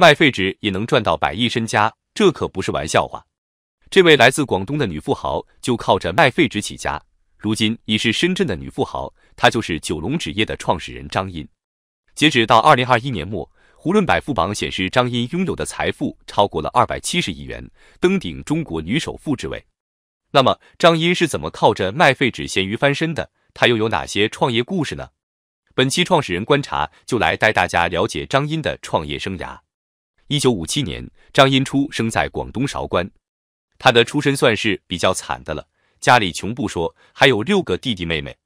卖废纸也能赚到百亿身家，这可不是玩笑话。这位来自广东的女富豪就靠着卖废纸起家，如今已是深圳的女富豪。她就是九龙纸业的创始人张茵。截止到二零二一年末，胡润百富榜显示，张茵拥有的财富超过了二百七十亿元，登顶中国女首富之位。那么，张茵是怎么靠着卖废纸咸鱼翻身的？她又有哪些创业故事呢？本期创始人观察就来带大家了解张茵的创业生涯。一九五七年，张英出生在广东韶关，他的出身算是比较惨的了。家里穷不说，还有六个弟弟妹妹。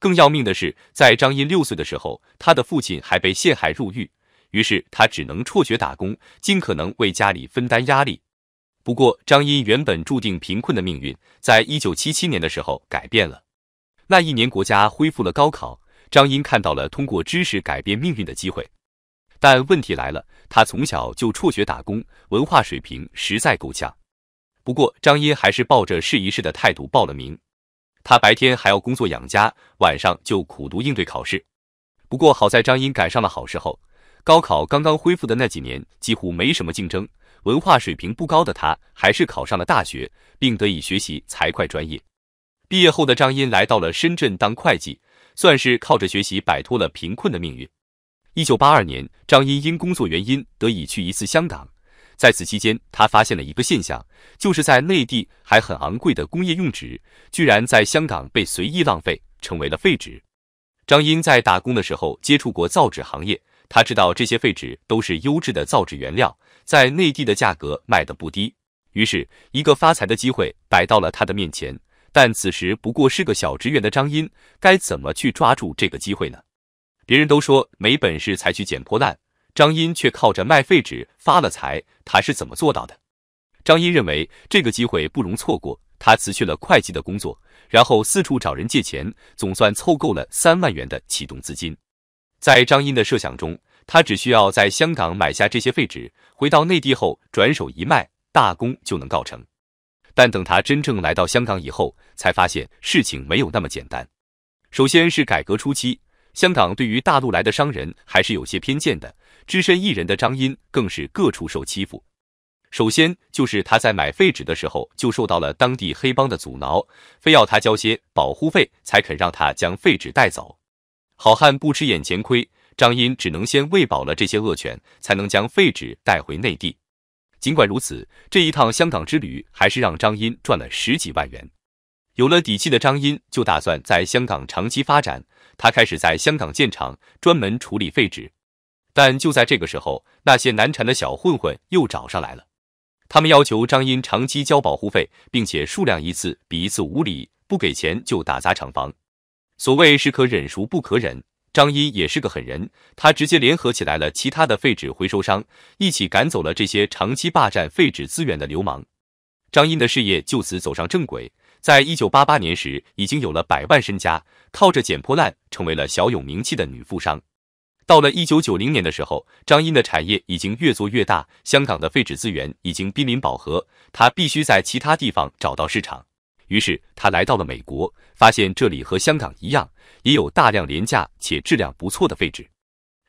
更要命的是，在张英六岁的时候，他的父亲还被陷害入狱，于是他只能辍学打工，尽可能为家里分担压力。不过，张茵原本注定贫困的命运，在一九七七年的时候改变了。那一年，国家恢复了高考，张茵看到了通过知识改变命运的机会。但问题来了，他从小就辍学打工，文化水平实在够呛。不过张英还是抱着试一试的态度报了名。他白天还要工作养家，晚上就苦读应对考试。不过好在张英赶上了好时候，高考刚刚恢复的那几年几乎没什么竞争，文化水平不高的他还是考上了大学，并得以学习财会专业。毕业后的张英来到了深圳当会计，算是靠着学习摆脱了贫困的命运。一九八二年，张茵因工作原因得以去一次香港。在此期间，他发现了一个现象，就是在内地还很昂贵的工业用纸，居然在香港被随意浪费，成为了废纸。张茵在打工的时候接触过造纸行业，他知道这些废纸都是优质的造纸原料，在内地的价格卖得不低。于是，一个发财的机会摆到了他的面前。但此时不过是个小职员的张茵，该怎么去抓住这个机会呢？别人都说没本事才去捡破烂，张英却靠着卖废纸发了财。他是怎么做到的？张英认为这个机会不容错过，他辞去了会计的工作，然后四处找人借钱，总算凑够了三万元的启动资金。在张英的设想中，他只需要在香港买下这些废纸，回到内地后转手一卖，大功就能告成。但等他真正来到香港以后，才发现事情没有那么简单。首先是改革初期。香港对于大陆来的商人还是有些偏见的，只身一人的张茵更是各处受欺负。首先就是他在买废纸的时候就受到了当地黑帮的阻挠，非要他交些保护费才肯让他将废纸带走。好汉不吃眼前亏，张茵只能先喂饱了这些恶犬，才能将废纸带回内地。尽管如此，这一趟香港之旅还是让张茵赚了十几万元。有了底气的张茵就打算在香港长期发展。他开始在香港建厂，专门处理废纸。但就在这个时候，那些难缠的小混混又找上来了。他们要求张茵长期交保护费，并且数量一次比一次无理，不给钱就打砸厂房。所谓是可忍孰不可忍，张茵也是个狠人，他直接联合起来了其他的废纸回收商，一起赶走了这些长期霸占废纸资源的流氓。张茵的事业就此走上正轨。在一九八八年时，已经有了百万身家，靠着捡破烂成为了小有名气的女富商。到了一九九零年的时候，张茵的产业已经越做越大，香港的废纸资源已经濒临饱和，她必须在其他地方找到市场。于是她来到了美国，发现这里和香港一样，也有大量廉价且质量不错的废纸。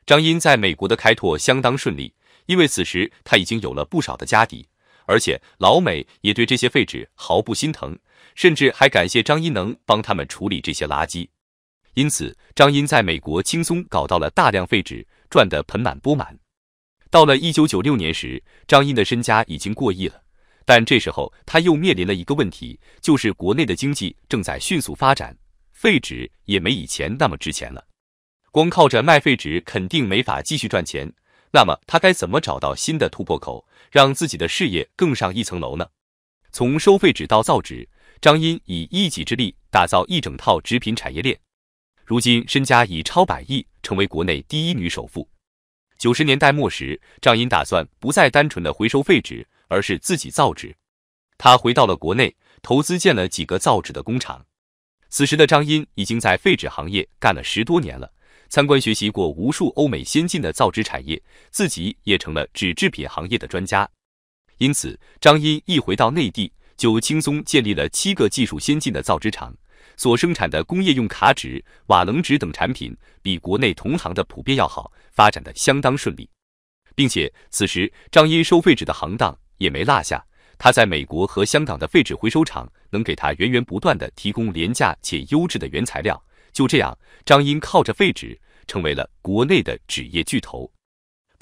张茵在美国的开拓相当顺利，因为此时她已经有了不少的家底，而且老美也对这些废纸毫不心疼。甚至还感谢张一能帮他们处理这些垃圾，因此张茵在美国轻松搞到了大量废纸，赚得盆满钵满。到了一九九六年时，张茵的身家已经过亿了。但这时候他又面临了一个问题，就是国内的经济正在迅速发展，废纸也没以前那么值钱了。光靠着卖废纸肯定没法继续赚钱，那么他该怎么找到新的突破口，让自己的事业更上一层楼呢？从收废纸到造纸。张茵以一己之力打造一整套纸品产业链，如今身家已超百亿，成为国内第一女首富。九十年代末时，张茵打算不再单纯的回收废纸，而是自己造纸。她回到了国内，投资建了几个造纸的工厂。此时的张茵已经在废纸行业干了十多年了，参观学习过无数欧美先进的造纸产业，自己也成了纸制品行业的专家。因此，张茵一回到内地。就轻松建立了七个技术先进的造纸厂，所生产的工业用卡纸、瓦楞纸等产品比国内同行的普遍要好，发展的相当顺利。并且此时张英收废纸的行当也没落下，他在美国和香港的废纸回收厂能给他源源不断的提供廉价且优质的原材料。就这样，张英靠着废纸成为了国内的纸业巨头。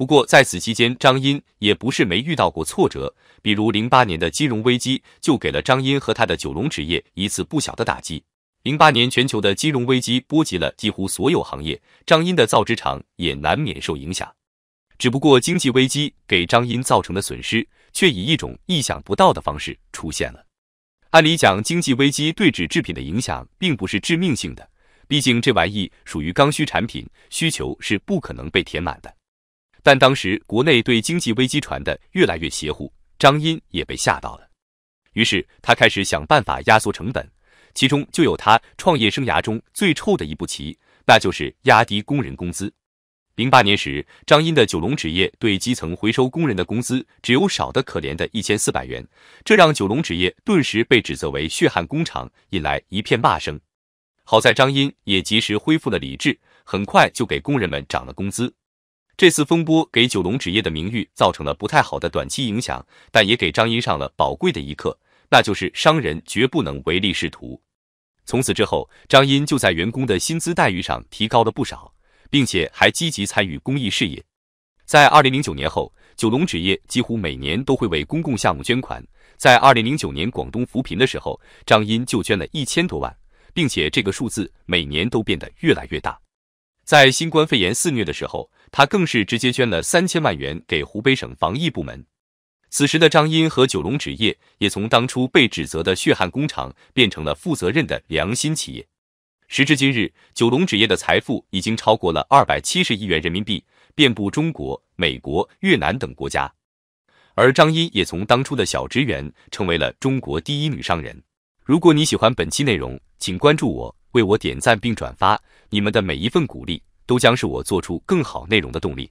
不过在此期间，张茵也不是没遇到过挫折，比如零八年的金融危机就给了张茵和他的九龙纸业一次不小的打击。零八年全球的金融危机波及了几乎所有行业，张茵的造纸厂也难免受影响。只不过经济危机给张茵造成的损失，却以一种意想不到的方式出现了。按理讲，经济危机对纸制品的影响并不是致命性的，毕竟这玩意属于刚需产品，需求是不可能被填满的。但当时国内对经济危机传的越来越邪乎，张茵也被吓到了，于是他开始想办法压缩成本，其中就有他创业生涯中最臭的一步棋，那就是压低工人工资。零八年时，张茵的九龙纸业对基层回收工人的工资只有少得可怜的一千四百元，这让九龙纸业顿时被指责为血汗工厂，引来一片骂声。好在张茵也及时恢复了理智，很快就给工人们涨了工资。这次风波给九龙纸业的名誉造成了不太好的短期影响，但也给张茵上了宝贵的一课，那就是商人绝不能唯利是图。从此之后，张茵就在员工的薪资待遇上提高了不少，并且还积极参与公益事业。在二零零九年后，九龙纸业几乎每年都会为公共项目捐款。在二零零九年广东扶贫的时候，张茵就捐了一千多万，并且这个数字每年都变得越来越大。在新冠肺炎肆虐的时候，他更是直接捐了三千万元给湖北省防疫部门。此时的张茵和九龙纸业也从当初被指责的血汗工厂，变成了负责任的良心企业。时至今日，九龙纸业的财富已经超过了二百七十亿元人民币，遍布中国、美国、越南等国家。而张茵也从当初的小职员，成为了中国第一女商人。如果你喜欢本期内容，请关注我，为我点赞并转发，你们的每一份鼓励。都将是我做出更好内容的动力。